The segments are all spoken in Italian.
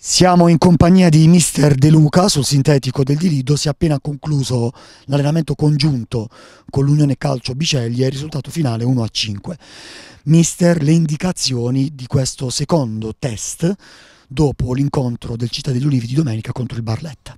Siamo in compagnia di Mister De Luca sul sintetico del Dirido, si è appena concluso l'allenamento congiunto con l'Unione Calcio Biceglie, il risultato finale 1 a 5. Mister, le indicazioni di questo secondo test dopo l'incontro del Città degli Ulivi di domenica contro il Barletta.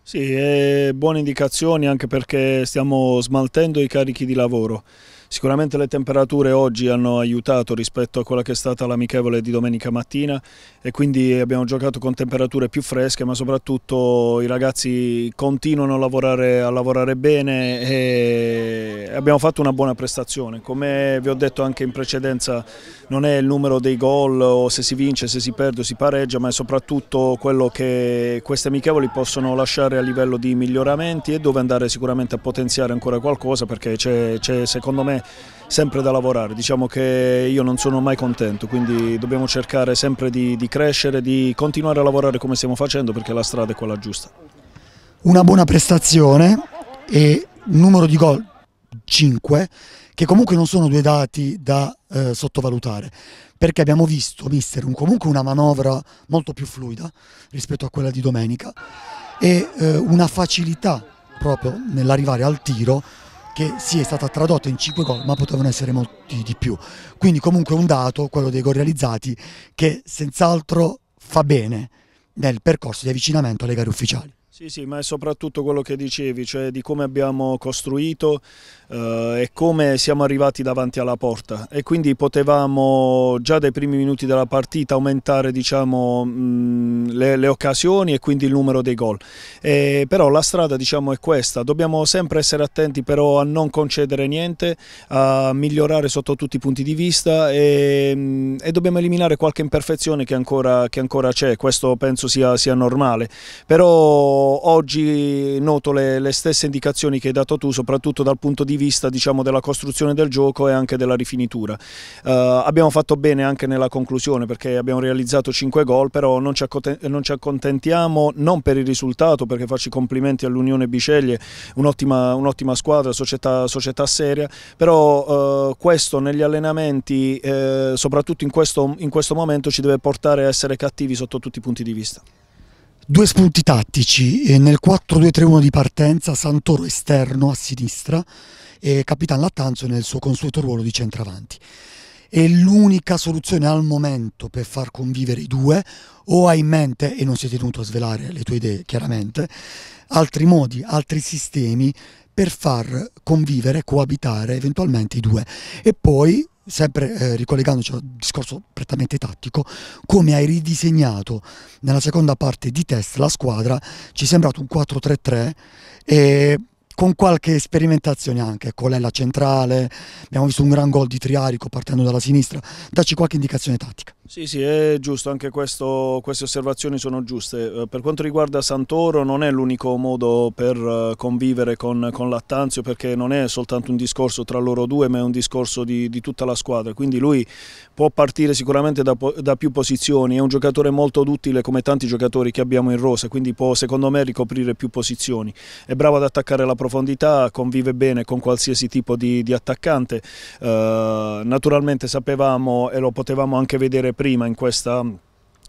Sì, eh, buone indicazioni anche perché stiamo smaltendo i carichi di lavoro. Sicuramente le temperature oggi hanno aiutato rispetto a quella che è stata l'amichevole di domenica mattina e quindi abbiamo giocato con temperature più fresche ma soprattutto i ragazzi continuano a lavorare, a lavorare bene e abbiamo fatto una buona prestazione. Come vi ho detto anche in precedenza non è il numero dei gol o se si vince, se si perde o si pareggia ma è soprattutto quello che queste amichevoli possono lasciare a livello di miglioramenti e dove andare sicuramente a potenziare ancora qualcosa perché c'è secondo me sempre da lavorare, diciamo che io non sono mai contento, quindi dobbiamo cercare sempre di, di, crescere, di continuare a lavorare come stiamo facendo perché la strada è quella giusta. Una buona prestazione e numero di gol 5, che comunque non sono due dati da eh, sottovalutare, perché abbiamo visto, mister, un, comunque una manovra molto più fluida rispetto a quella di domenica e eh, una facilità proprio nell'arrivare al tiro che sì è stata tradotta in 5 gol ma potevano essere molti di più. Quindi comunque un dato, quello dei gol realizzati, che senz'altro fa bene nel percorso di avvicinamento alle gare ufficiali. Sì, sì, ma è soprattutto quello che dicevi, cioè di come abbiamo costruito eh, e come siamo arrivati davanti alla porta e quindi potevamo già dai primi minuti della partita aumentare diciamo, mh, mm, le, le, occasioni e quindi il numero dei gol. E, però la strada diciamo, è questa, dobbiamo sempre essere attenti però a non concedere niente, a migliorare sotto tutti i punti di vista e, mh, mm, e dobbiamo eliminare qualche imperfezione che ancora c'è, questo penso sia, sia normale. Però oggi noto le, le, stesse indicazioni che hai dato tu, soprattutto dal punto di vista diciamo, della costruzione del gioco e anche della rifinitura. Uh, abbiamo fatto bene anche nella conclusione perché abbiamo realizzato 5 gol, però non ci, non ci accontentiamo non per il risultato, perché faccio i complimenti all'Unione Biceglie, un'ottima, un squadra, società, società, seria, però uh, questo negli allenamenti, eh, soprattutto in questo, in questo momento, ci deve portare a essere cattivi sotto tutti i punti di vista. Due spunti tattici, eh, nel 4-2-3-1 di partenza Santoro esterno a sinistra e Capitan Lattanzio nel suo consueto ruolo di centravanti. È l'unica soluzione al momento per far convivere i due, o hai in mente, e non sei tenuto a svelare le tue idee chiaramente, altri modi, altri sistemi per far convivere, coabitare eventualmente i due. E poi sempre eh, ricollegandoci al discorso prettamente tattico, come hai ridisegnato nella seconda parte di test la squadra, ci è sembrato un 4-3-3 e con qualche sperimentazione anche, Colella ecco, centrale, abbiamo visto un gran gol di Triarico partendo dalla sinistra, dacci qualche indicazione tattica. Sì, sì, è giusto, anche questo, queste osservazioni sono giuste. Eh, per quanto riguarda Santoro non è l'unico modo per eh, convivere con, con Lattanzio perché non è soltanto un discorso tra loro due ma è un discorso di, di tutta la squadra, quindi lui può partire sicuramente da, da, più posizioni, è un giocatore molto duttile come tanti giocatori che abbiamo in rosa, quindi può secondo me ricoprire più posizioni. È bravo ad attaccare la profondità, convive bene con qualsiasi tipo di, di attaccante, uh, naturalmente sapevamo e lo potevamo anche vedere prima in questa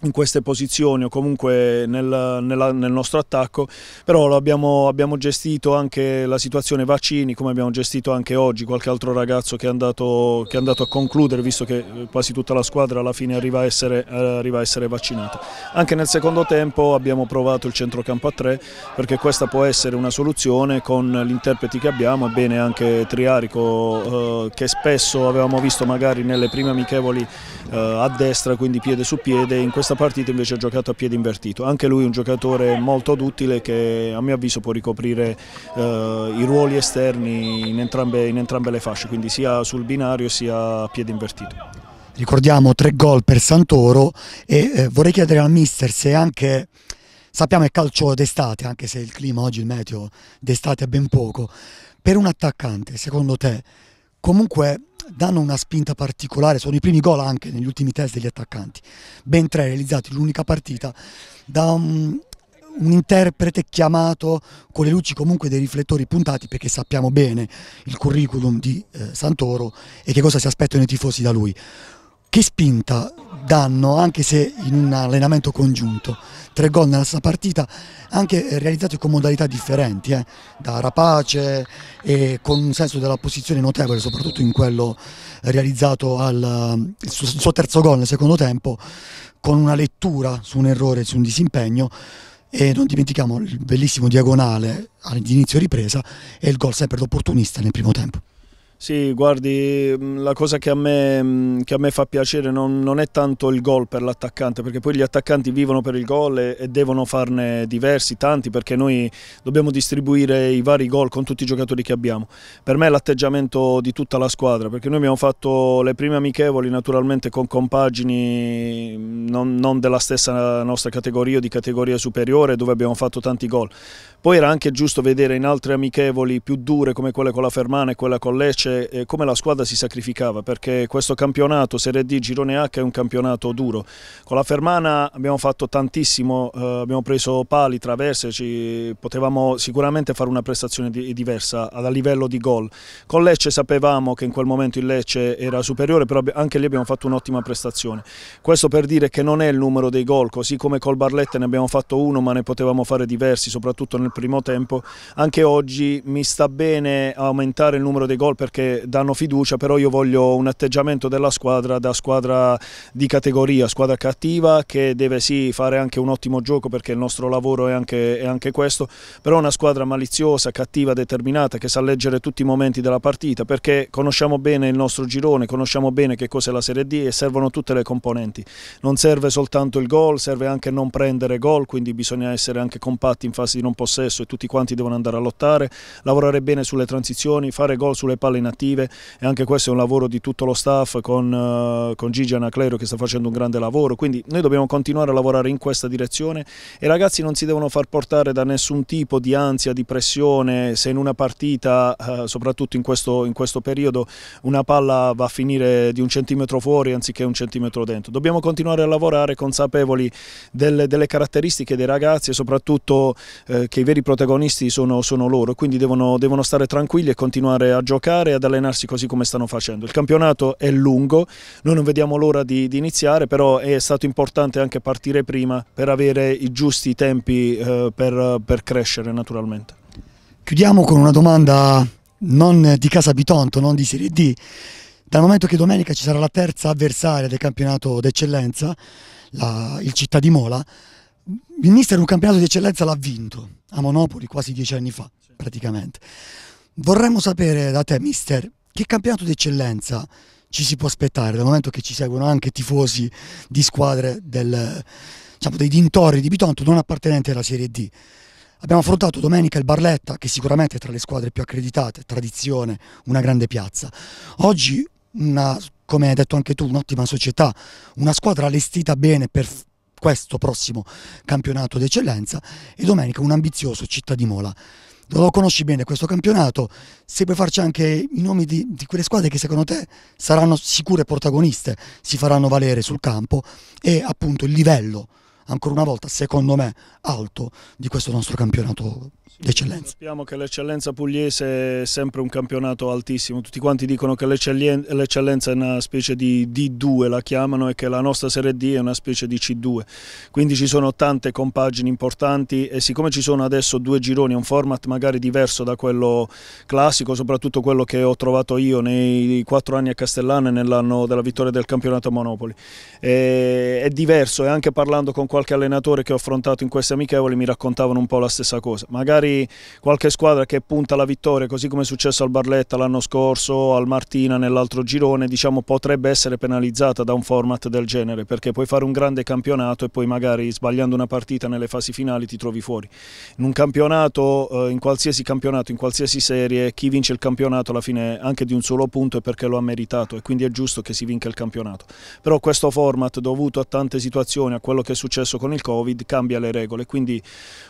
in queste posizioni o comunque nel, nella, nel nostro attacco, però abbiamo, abbiamo, gestito anche la situazione vaccini come abbiamo gestito anche oggi qualche altro ragazzo che è andato, che è andato a concludere visto che eh, quasi tutta la squadra alla fine arriva a, essere, eh, arriva a essere vaccinata. Anche nel secondo tempo abbiamo provato il centrocampo a tre perché questa può essere una soluzione con gli interpreti che abbiamo e bene anche Triarico eh, che spesso avevamo visto magari nelle prime amichevoli eh, a destra quindi piede su piede in questa questa partita invece ha giocato a piedi invertito, anche lui è un giocatore molto duttile che a mio avviso può ricoprire eh, i ruoli esterni in entrambe, in entrambe le fasce, quindi sia sul binario sia a piedi invertito ricordiamo tre gol per Santoro e eh, vorrei chiedere al mister se anche sappiamo è calcio d'estate anche se il clima oggi il meteo d'estate è ben poco per un attaccante secondo te comunque danno una spinta particolare, sono i primi gol anche negli ultimi test degli attaccanti, ben tre realizzati l'unica partita, da un, un, interprete chiamato con le luci comunque dei riflettori puntati perché sappiamo bene il curriculum di eh, Santoro e che cosa si aspettano i tifosi da lui. Che spinta danno anche se in un allenamento congiunto. Tre gol nella stessa partita, anche realizzati con modalità differenti, eh, da rapace e con un senso della posizione notevole, soprattutto in quello realizzato al suo, suo terzo gol nel secondo tempo, con una lettura su un errore, su un disimpegno e non dimentichiamo il bellissimo diagonale all'inizio ripresa e il gol sempre d'opportunista nel primo tempo. Sì, guardi, mm, la cosa che a me, mm, che a me fa piacere non, non, è tanto il gol per l'attaccante, perché poi gli attaccanti vivono per il gol e, e, devono farne diversi, tanti, perché noi dobbiamo distribuire i vari gol con tutti i giocatori che abbiamo. Per me è l'atteggiamento di tutta la squadra, perché noi abbiamo fatto le prime amichevoli naturalmente con compagini mm, non, non della stessa nostra categoria o di categoria superiore, dove abbiamo fatto tanti gol. Poi era anche giusto vedere in altre amichevoli più dure come quelle con la Fermana e quella con Lecce, invece eh, come la squadra si sacrificava perché questo campionato Serie D Girone H è un campionato duro. Con la Fermana abbiamo fatto tantissimo, eh, abbiamo preso pali, traverse, ci, potevamo sicuramente fare una prestazione di, diversa a livello di gol. Con Lecce sapevamo che in quel momento il Lecce era superiore, però anche lì abbiamo fatto un'ottima prestazione. Questo per dire che non è il numero dei gol, così come col Barletta ne abbiamo fatto uno ma ne potevamo fare diversi, soprattutto nel primo tempo. Anche oggi mi sta bene aumentare il numero dei gol perché che danno fiducia, però io voglio un atteggiamento della squadra da squadra di categoria, squadra cattiva che deve sì fare anche un ottimo gioco perché il nostro lavoro è anche, è anche questo, però una squadra maliziosa, cattiva, determinata che sa leggere tutti i momenti della partita perché conosciamo bene il nostro girone, conosciamo bene che cos'è la Serie D e servono tutte le componenti, non serve soltanto il gol, serve anche non prendere gol, quindi bisogna essere anche compatti in fase di non possesso e tutti quanti devono andare a lottare, lavorare bene sulle transizioni, fare gol sulle palle in alternative e anche questo è un lavoro di tutto lo staff con, eh, con Gigi Anaclerio che sta facendo un grande lavoro, quindi noi dobbiamo continuare a lavorare in questa direzione e i ragazzi non si devono far portare da nessun tipo di ansia, di pressione, se in una partita, eh, soprattutto in questo, in questo periodo, una palla va a finire di un centimetro fuori anziché un centimetro dentro. Dobbiamo continuare a lavorare consapevoli delle, delle caratteristiche dei ragazzi e soprattutto eh, che i veri protagonisti sono, sono loro, quindi devono, devono, stare tranquilli e continuare a giocare, a ad allenarsi così come stanno facendo. Il campionato è lungo, noi non vediamo l'ora di, di, iniziare, però è stato importante anche partire prima per avere i giusti tempi eh, per, per crescere naturalmente. Chiudiamo con una domanda non di Casa Bitonto, non di Serie D. Dal momento che domenica ci sarà la terza avversaria del campionato d'eccellenza, il Città di Mola, il mister un campionato di eccellenza l'ha vinto a Monopoli quasi dieci anni fa praticamente. Vorremmo sapere da te, mister, che campionato d'eccellenza ci si può aspettare dal momento che ci seguono anche tifosi di squadre del, diciamo, dei dintorni di Bitonto non appartenenti alla Serie D. Abbiamo affrontato domenica il Barletta, che sicuramente è tra le squadre più accreditate, tradizione, una grande piazza. Oggi, una, come hai detto anche tu, un'ottima società, una squadra allestita bene per questo prossimo campionato d'eccellenza e domenica un ambizioso Città di Mola lo conosci bene questo campionato, se puoi farci anche i nomi di, di, quelle squadre che secondo te saranno sicure protagoniste, si faranno valere sul campo e appunto il livello ancora una volta, secondo me, alto di questo nostro campionato d'eccellenza. Sappiamo che l'eccellenza pugliese è sempre un campionato altissimo, tutti quanti dicono che l'eccellenza è una specie di D2, la chiamano, e che la nostra Serie D è una specie di C2, quindi ci sono tante compagini importanti e siccome ci sono adesso due gironi, un format magari diverso da quello classico, soprattutto quello che ho trovato io nei quattro anni a Castellana e nell'anno della vittoria del campionato Monopoli, eh, è diverso e anche parlando con qualche allenatore che ho affrontato in queste amichevoli mi raccontavano un po' la stessa cosa. Magari qualche squadra che punta alla vittoria, così come è successo al Barletta l'anno scorso, al Martina nell'altro girone, diciamo potrebbe essere penalizzata da un format del genere, perché puoi fare un grande campionato e poi magari sbagliando una partita nelle fasi finali ti trovi fuori. In un campionato, eh, in qualsiasi campionato, in qualsiasi serie, chi vince il campionato alla fine anche di un solo punto è perché lo ha meritato e quindi è giusto che si vinca il campionato. Però questo format dovuto a tante situazioni, a quello che è successo successo con il Covid, cambia le regole, quindi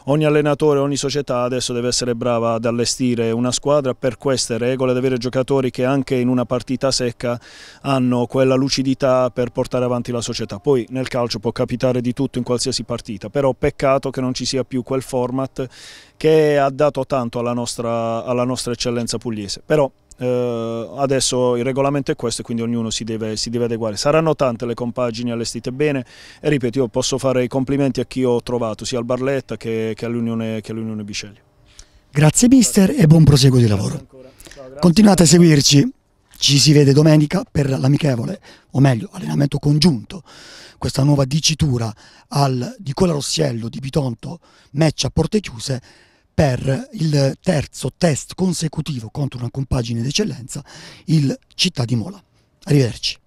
ogni allenatore, ogni società adesso deve essere brava ad allestire una squadra per queste regole, ad avere giocatori che anche in una partita secca hanno quella lucidità per portare avanti la società. Poi nel calcio può capitare di tutto in qualsiasi partita, però peccato che non ci sia più quel format che ha dato tanto alla nostra, alla nostra eccellenza pugliese. Però eh, adesso il regolamento è questo quindi ognuno si deve, si deve, adeguare. Saranno tante le compagini allestite bene e ripeto io posso fare i complimenti a chi ho trovato sia al Barletta che, che all'Unione all Bisceglie. Grazie mister e buon proseguo di lavoro. Continuate a seguirci. Ci si vede domenica per l'amichevole, o meglio, allenamento congiunto. Questa nuova dicitura al Nicola Rossiello di Bitonto, match a porte chiuse, per il terzo test consecutivo contro una compagine d'eccellenza, il Città di Mola. Arrivederci.